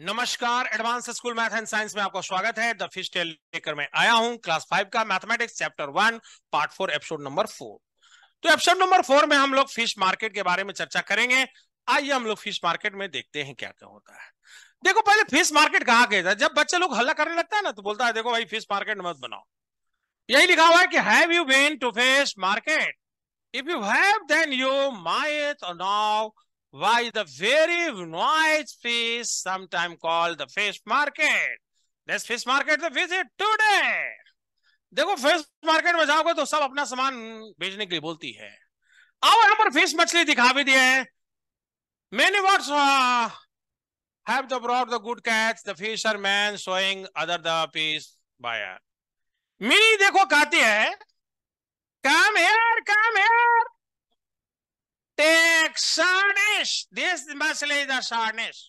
नमस्कार advance school math and science में आपका स्वागत है द फिश टेल लेकर मैं आया हूं क्लास फाइव का mathematics chapter one part four episode number four तो एपिसोड नंबर फोर में हम लोग फिश मार्केट के बारे में चर्चा करेंगे आइए हम लोग फिश मार्केट में देखते हैं क्या क्या होता है देखो पहले फिश मार्केट कहा गया था जब बच्चे लोग हल्ला करने लगता है ना तो बोलता है देखो भाई फिश मार्केट मत बनाओ यही लिखा हुआ है कि have you been to fish market if you have then you might now why the very noise fish, sometime called the fish market. Let's fish market the visit today. देखो fish market में जाओगे तो सब अपना सामान भेजने के लिए बोलती है आओ यहाँ पर फिश मछली दिखा भी दिए मैंने what's have the broad the good catch the man showing other the piece buyer mini देखो कहती है come here come here take Sarnish. This message is the Sarnish.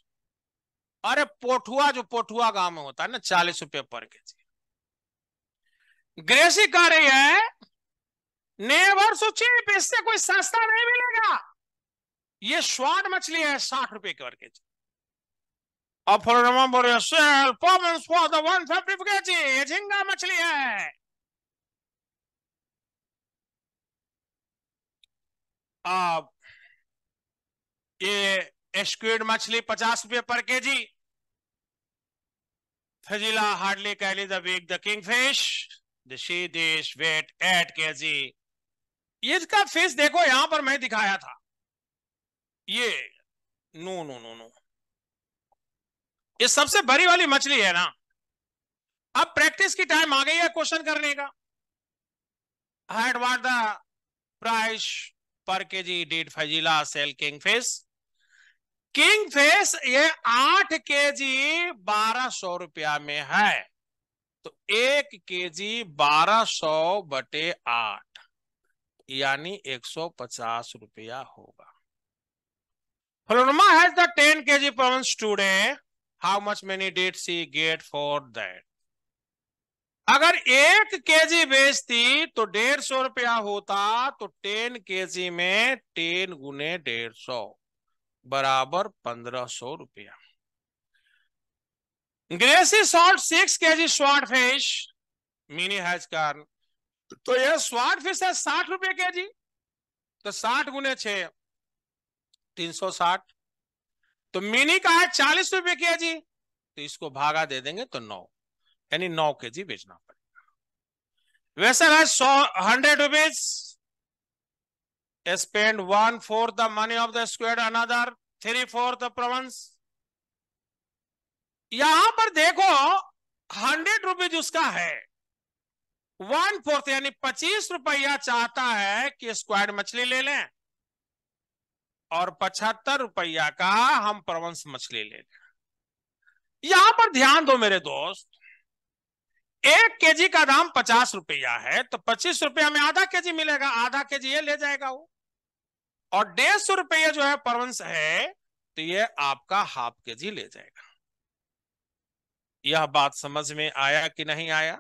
अरे पोठुआ जो पोठुआ गांव में होता है ना चालीस रुपये पर के जी ग्रेसी कह रही है नेवर सुचीप इससे कोई सस्ता नहीं मिलेगा ये स्वाद मछली है साठ रुपए पर के जी जी झिंगा मछली है अब ये स्क्विड मछली पचास रुपये पर के जी हार्डली कैली carries the week the kingfish. The she dish weight 8 kg. ये इसका फिश देखो यहां पर मैं दिखाया था ये नो नो नो नो ये सबसे बड़ी वाली मछली है ना अब प्रैक्टिस की टाइम आ गई है क्वेश्चन करने का hard what the price per K G did Fazila sell king fish king face ये आठ के जी बारह सौ रुपया में है तो एक के जी बारह सौ बटे आठ यानी एक सौ पचास रुपया होगा फलोनमा has the ten K G month today. How much many date C get for that अगर एक के जी बेचती तो डेढ़ सौ रुपया होता तो टेन के जी में टेन गुने डेढ़ सौ बराबर पंद्रह सौ रुपया Gracy salt six K G स्वाट फिश मिनी हैज कार तो यह स्वाट फिश है साठ रुपए के जी तो साठ गुने छ तीन सौ साठ तो मिनी का है चालीस रुपये के जी तो इसको भागा दे देंगे तो नौ यानी नौ के जी बेचना पड़ेगा वैसा है सौ hundred rupees spend one fourth the money of the squad another three fourth province यहां पर देखो हंड्रेड रुपीज उसका है वन फोर्थ यानी पच्चीस रुपया चाहता है कि स्क्वायर मछली ले लें और पचहत्तर रुपया का हम प्रवंश मछली ले लें यहां पर ध्यान दो मेरे दोस्त एक केजी का दाम पचास रुपया है तो पच्चीस रुपया में आधा केजी मिलेगा आधा केजी ये ले जाएगा वो और डेढ़ सौ रुपया जो है परवंश है तो ये आपका हाफ के जी ले जाएगा यह बात समझ में आया कि नहीं आया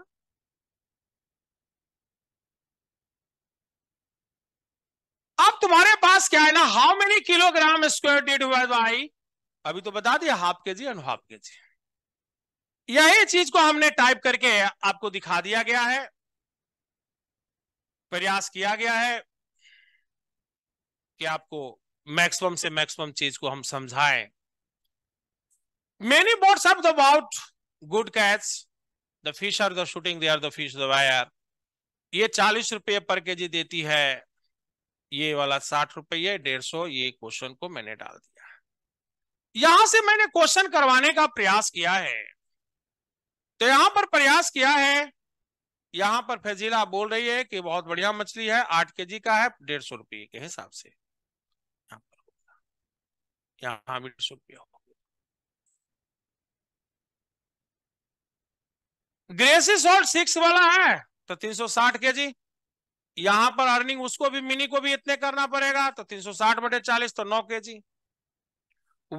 अब तुम्हारे पास क्या है ना how many kilogram square did हुआ भाई अभी तो बता दिया हाफ के जी एंड हाफ के जी यही चीज को हमने टाइप करके आपको दिखा दिया गया है प्रयास किया गया है कि आपको मैक्सिमम से मैक्सिमम चीज को हम समझाएं many boats have the bout good catch the fish are the shooting they are the fish the ये चालीस रुपये पर के जी देती है ये वाला साठ रुपये डेढ़ सौ ये क्वेश्चन को मैंने डाल दिया यहां से मैंने क्वेश्चन करवाने का प्रयास किया है तो यहां पर प्रयास किया है यहां पर फैजिला बोल रही है कि बहुत बढ़िया मछली है आठ के जी का है डेढ़ सौ रुपये के हिसाब से यहाँ हामिद शुड बी ग्रेसी शॉर्ट सिक्स वाला है तो 360 सौ साठ के जी यहां पर अर्निंग उसको भी मिनी को भी इतने करना पड़ेगा तो 360 सौ साठ बटे चालीस तो नौ के जी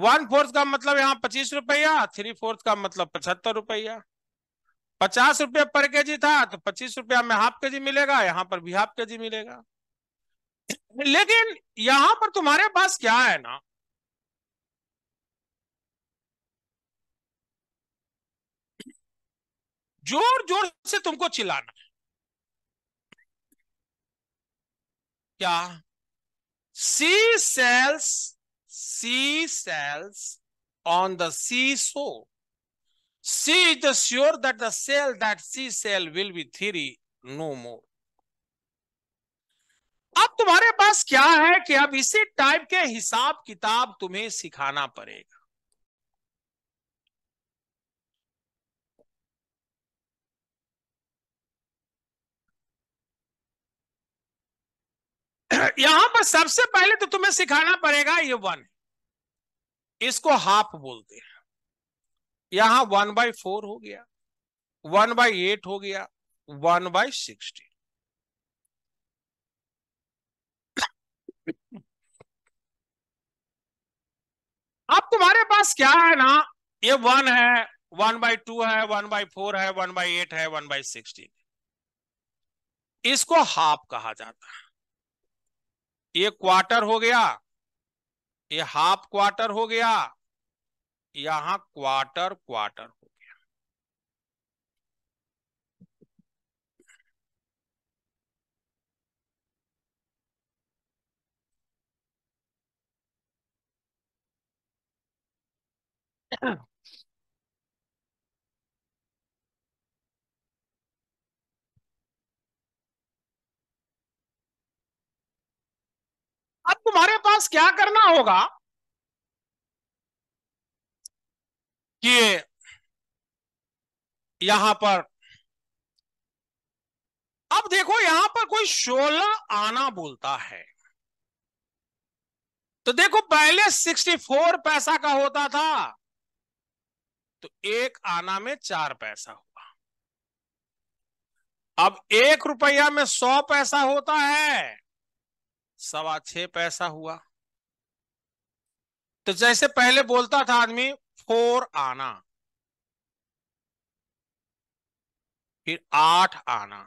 वन फोर्थ का मतलब यहाँ पच्चीस रुपया थ्री फोर्थ का मतलब पचहत्तर रुपया पचास रुपया पर के जी था तो पच्चीस रुपया में हाफ के जी मिलेगा यहाँ पर भी हाफ के जी मिलेगा लेकिन यहाँ पर तुम्हारे पास क्या है ना जोर जोर से तुमको चिल्लाना है क्या she sells sea shells on the sea shore she is the sure that the sell that she sell will be three no more अब तुम्हारे पास क्या है कि अब इसी टाइप के हिसाब किताब तुम्हें सिखाना पड़ेगा यहां पर सबसे पहले तो तुम्हें सिखाना पड़ेगा ये वन इसको हाफ बोलते हैं यहां वन बाई फोर हो गया वन बाई एट हो गया वन बाई सिक्सटीन अब तुम्हारे पास क्या है ना ये वन है वन बाई टू है वन बाई फोर है वन बाई एट है वन बाई सिक्सटीन इसको हाफ कहा जाता है ये क्वार्टर हो गया ये हाफ क्वार्टर हो गया यहां क्वार्टर क्वार्टर हो गया Yeah. पास क्या करना होगा कि यहां पर अब देखो यहां पर कोई सोलह आना बोलता है तो देखो पहले सिक्सटी फोर पैसा का होता था तो एक आना में चार पैसा हुआ अब एक रुपया में सौ पैसा होता है सवा छह पैसा हुआ तो जैसे पहले बोलता था आदमी फोर आना फिर आठ आना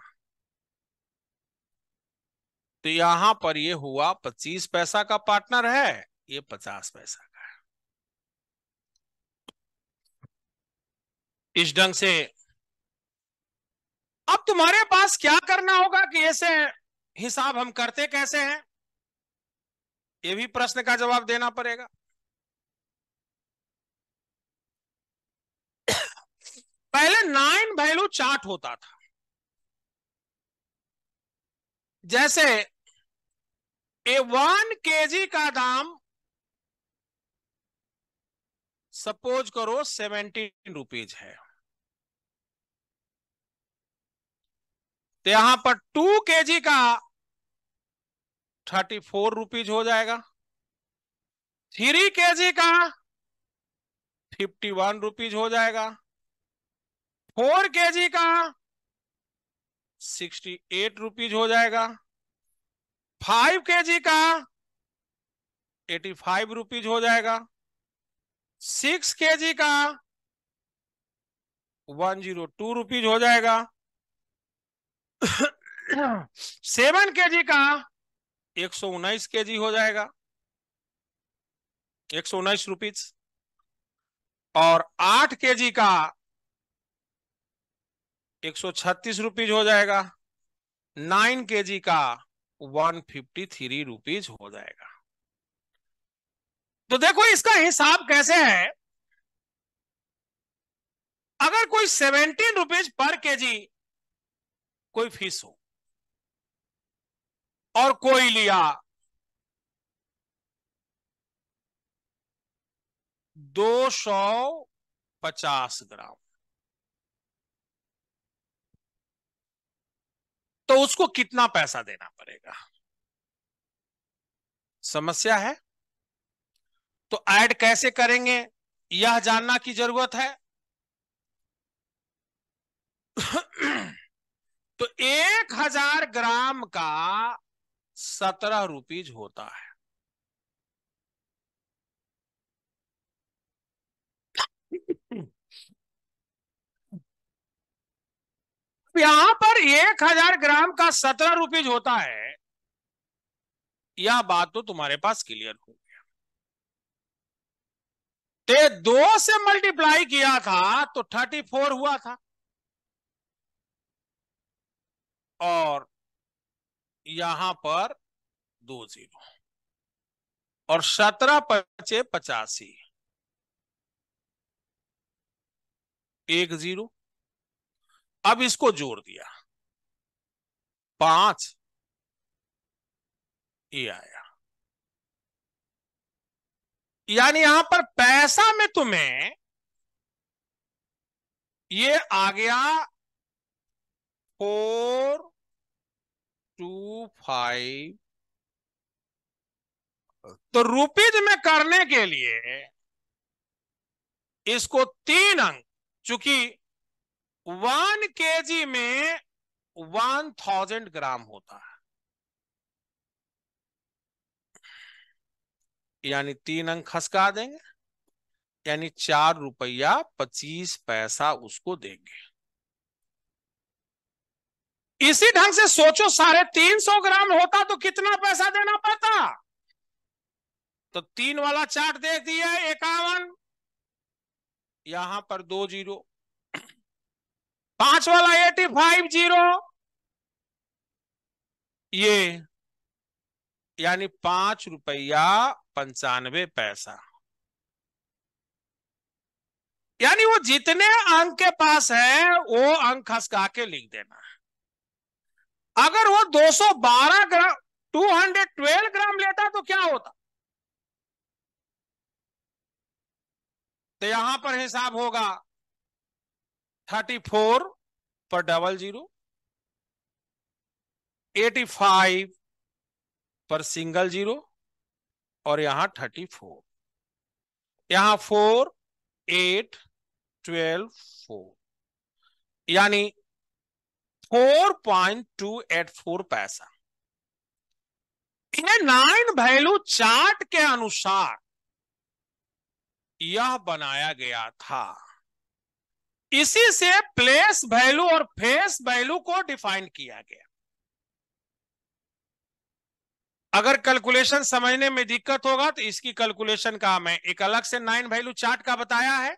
तो यहां पर ये हुआ पच्चीस पैसा का पार्टनर है ये पचास पैसा का है इस ढंग से अब तुम्हारे पास क्या करना होगा कि ऐसे हिसाब हम करते कैसे हैं ये भी प्रश्न का जवाब देना पड़ेगा पहले नाइन वैल्यू चार्ट होता था जैसे ए वन के जी का दाम सपोज करो सेवेंटीन रुपीज है तो यहां पर टू के जी का थर्टी फोर रुपीज हो जाएगा थ्री के जी का फिफ्टी वन रुपीज हो जाएगा फोर के जी का सिक्सटी एट रुपीज हो जाएगा फाइव के जी का एटी फाइव रुपीज हो जाएगा सिक्स के जी का वन जीरो टू रुपीज हो जाएगा सेवन के जी का एक सौ उन्नीस के जी हो जाएगा एक सौ उन्नीस रुपीज और आठ के जी का एक सौ छत्तीस रुपीज हो जाएगा नाइन के जी का वन फिफ्टी थ्री रुपीज हो जाएगा तो देखो इसका हिसाब कैसे है अगर कोई सेवेंटीन रुपीज पर केजी कोई फीस हो और कोई लिया दो सौ पचास ग्राम तो उसको कितना पैसा देना पड़ेगा समस्या है तो ऐड कैसे करेंगे यह जानना की जरूरत है तो एक हजार ग्राम का सत्रह रुपीज होता है यहां पर एक हजार ग्राम का सत्रह रुपीज होता है यह बात तो तुम्हारे पास क्लियर हो गया ते तो दो से मल्टीप्लाई किया था तो थर्टी फोर हुआ था और यहां पर दो जीरो और सत्रह पचे पचासी एक जीरो अब इसको जोड़ दिया पांच ये आया यानी यहां पर पैसा में तुम्हें ये आ गया फोर टू फाइव तो रुपीज में करने के लिए इसको तीन अंक चूंकि वन के जी में वन थाउजेंड ग्राम होता है यानी तीन अंक खसका देंगे यानी चार रुपया पच्चीस पैसा उसको देंगे इसी ढंग से सोचो साढ़े तीन सौ ग्राम होता तो कितना पैसा देना पड़ता तो तीन वाला चार्ट दे दिया इक्यावन यहां पर दो जीरो पांच वाला एटी फाइव जीरो ये यानी पांच रुपया पंचानवे पैसा यानी वो जितने अंक के पास है वो अंक खसका के लिख देना है अगर वो 212 ग्राम 212 ग्राम लेता तो क्या होता तो यहां पर हिसाब होगा 34 पर डबल जीरो एटी पर सिंगल जीरो और यहां 34 यहां फोर एट ट्वेल्व फोर यानी four point two eight four पैसा इन्हें नाइन वैल्यू चार्ट के अनुसार यह बनाया गया था इसी से प्लेस वैल्यू और फेस वैल्यू को डिफाइन किया गया अगर कैलकुलेशन समझने में दिक्कत होगा तो इसकी कैलकुलेशन का मैं एक अलग से नाइन वैल्यू चार्ट का बताया है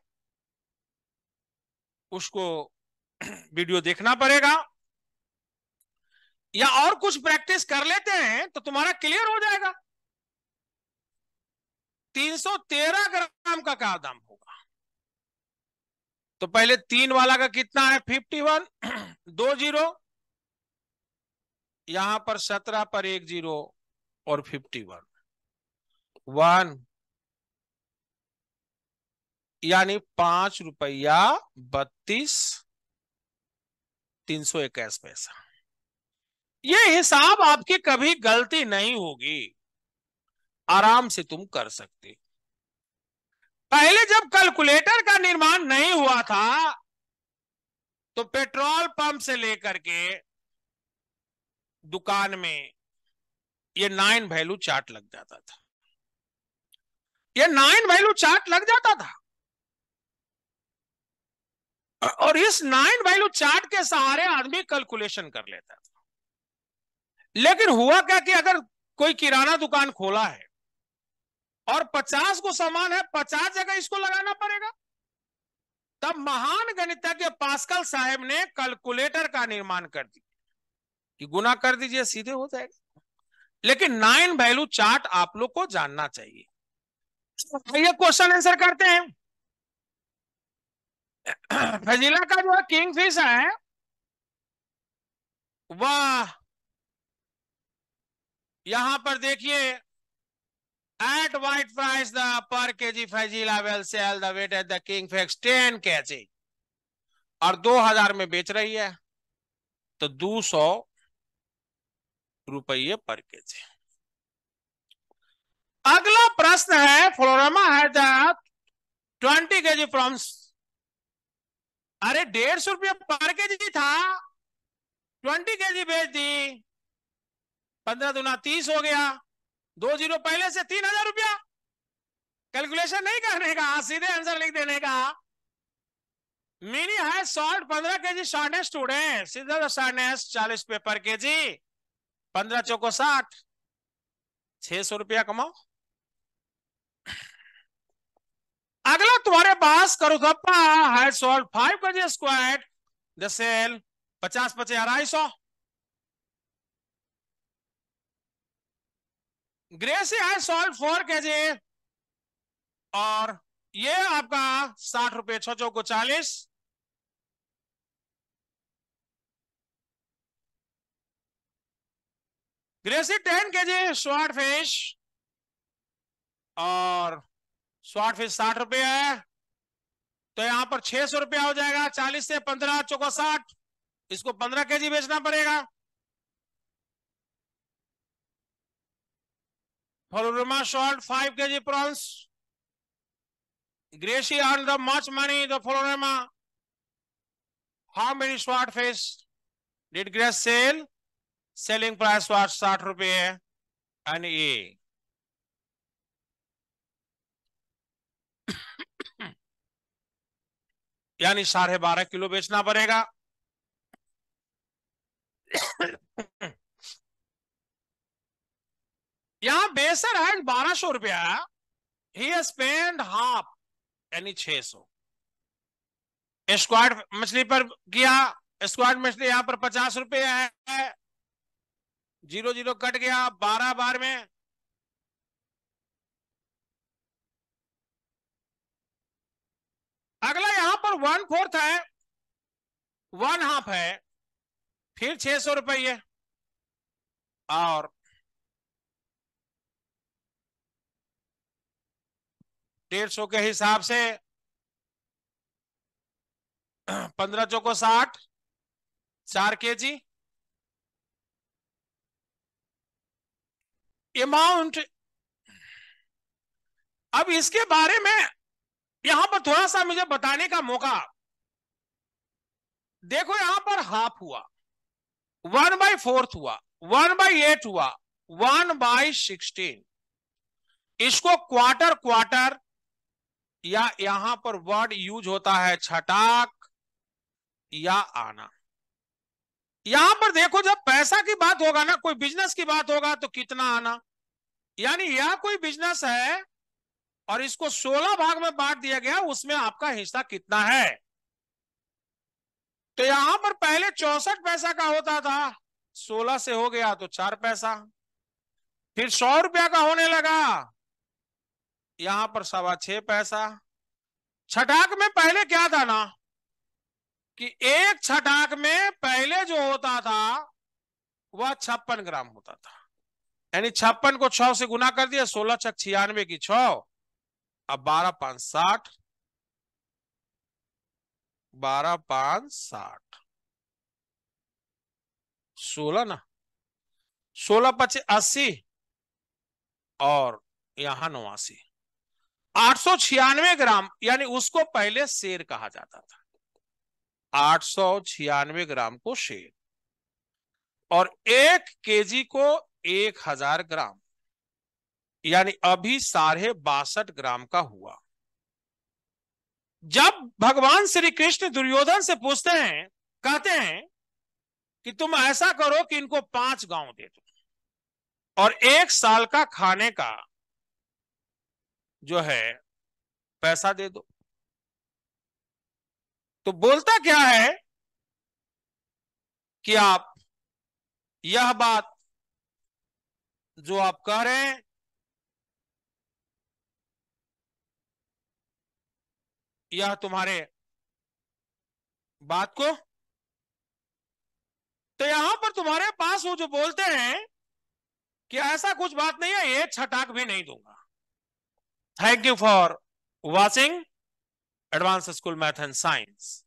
उसको वीडियो देखना पड़ेगा या और कुछ प्रैक्टिस कर लेते हैं तो तुम्हारा क्लियर हो जाएगा 313 ग्राम का क्या दाम होगा तो पहले तीन वाला का कितना है 51 दो जीरो यहां पर 17 पर एक जीरो और 51 वन यानी पांच रुपया बत्तीस तीन सौ इक्कीस पैसा ये हिसाब आपकी कभी गलती नहीं होगी आराम से तुम कर सकते पहले जब कैलकुलेटर का निर्माण नहीं हुआ था तो पेट्रोल पंप से लेकर के दुकान में ये नाइन वैल्यू चार्ट लग जाता था ये नाइन वैल्यू चार्ट लग जाता था और इस नाइन वैल्यू चार्ट के सहारे आदमी कैलकुलेशन कर लेता था लेकिन हुआ क्या कि अगर कोई किराना दुकान खोला है और पचास को सामान है पचास जगह इसको लगाना पड़ेगा तब महान गणितज्ञ पास्कल साहब ने कैलकुलेटर का निर्माण कर दिया कि गुना कर दीजिए सीधे हो जाएगा लेकिन नाइन वैल्यू चार्ट आप लोग को जानना चाहिए ये क्वेश्चन आंसर करते हैं फजीला का जो है किंग फिश है वह यहां पर देखिए at white price the G kg Fazila will sell the the king the ten 10 kg और 2000 में बेच रही है तो 200 रुपये पर के जी अगला प्रश्न है फ्लोरामा है ट्वेंटी के जी फ्रॉम अरे डेढ़ सौ रुपये पर के जी था ट्वेंटी के जी बेच दी पंद्रह दुना तीस हो गया दो जीरो पहले से तीन हजार रुपया कैलकुलेशन नहीं करने का सीधे आंसर लिख देने का मिनी है सॉल्ट पंद्रह के जी शॉर्टेस्ट स्टूडेंट सीधा शॉर्टेस्ट तो चालीस रुपये पर के जी पंद्रह चौको साठ छह सौ रुपया कमाओ अगला तुम्हारे पास करो थप्पा है सॉल्ट फाइव के जी स्क्वायर द सेल पचास पचास अढ़ाई सौ ग्रेसी है सॉल्व फोर के जी और ये आपका साठ रुपए छो चौको चालीस ग्रेसी टेन के जी स्वाट फिश और स्वाट फिश साठ रुपये है तो यहां पर छह सौ रुपया हो जाएगा चालीस से पंद्रह चौको साठ इसको पंद्रह के जी बेचना पड़ेगा Palurama sold 5 kg prawns. Gracie earned the much money, the Palurama. How many swordfish did Grace sell? Selling price was 60 rupees and A. यानी साढ़े बारह किलो बेचना पड़ेगा यहां बेसर है बारह सौ रुपया ही स्पेंड हाफ यानी छह सौ स्क्वाड मछली पर किया स्क्वाड मछली यहां पर पचास रुपया है जीरो जीरो कट गया बारह बार में अगला यहां पर वन फोर्थ है वन हाफ है फिर छह सौ रुपये और डेढ़ सौ के हिसाब से पंद्रह चौको साठ चार के जी अमाउंट अब इसके बारे में यहां पर थोड़ा सा मुझे बताने का मौका देखो यहां पर हाफ हुआ वन बाई फोर्थ हुआ वन बाई एट हुआ वन बाई सिक्सटीन इसको क्वार्टर क्वार्टर या यहां पर वर्ड यूज होता है छटाक या आना यहां पर देखो जब पैसा की बात होगा ना कोई बिजनेस की बात होगा तो कितना आना यानी यह कोई बिजनेस है और इसको 16 भाग में बांट दिया गया उसमें आपका हिस्सा कितना है तो यहां पर पहले चौसठ पैसा का होता था 16 से हो गया तो चार पैसा फिर सौ रुपया का होने लगा यहां पर सवा छह पैसा छठाक में पहले क्या था ना कि एक छठाक में पहले जो होता था वह छप्पन ग्राम होता था यानी छप्पन को छ से गुना कर दिया सोलह छक छियानवे की छ अब बारह पांच साठ बारह पांच साठ सोलह ना सोलह पच्चीस अस्सी और यहां नवासी 896 ग्राम यानी उसको पहले शेर कहा जाता था 896 ग्राम को शेर और एक केजी को एक हजार ग्राम यानी अभी साढ़े बासठ ग्राम का हुआ जब भगवान श्री कृष्ण दुर्योधन से पूछते हैं कहते हैं कि तुम ऐसा करो कि इनको पांच गांव दे दो और एक साल का खाने का जो है पैसा दे दो तो बोलता क्या है कि आप यह बात जो आप कह रहे हैं यह तुम्हारे बात को तो यहां पर तुम्हारे पास वो जो बोलते हैं कि ऐसा कुछ बात नहीं है ये छटाक भी नहीं दूंगा Thank you for watching Advanced School Math and Science.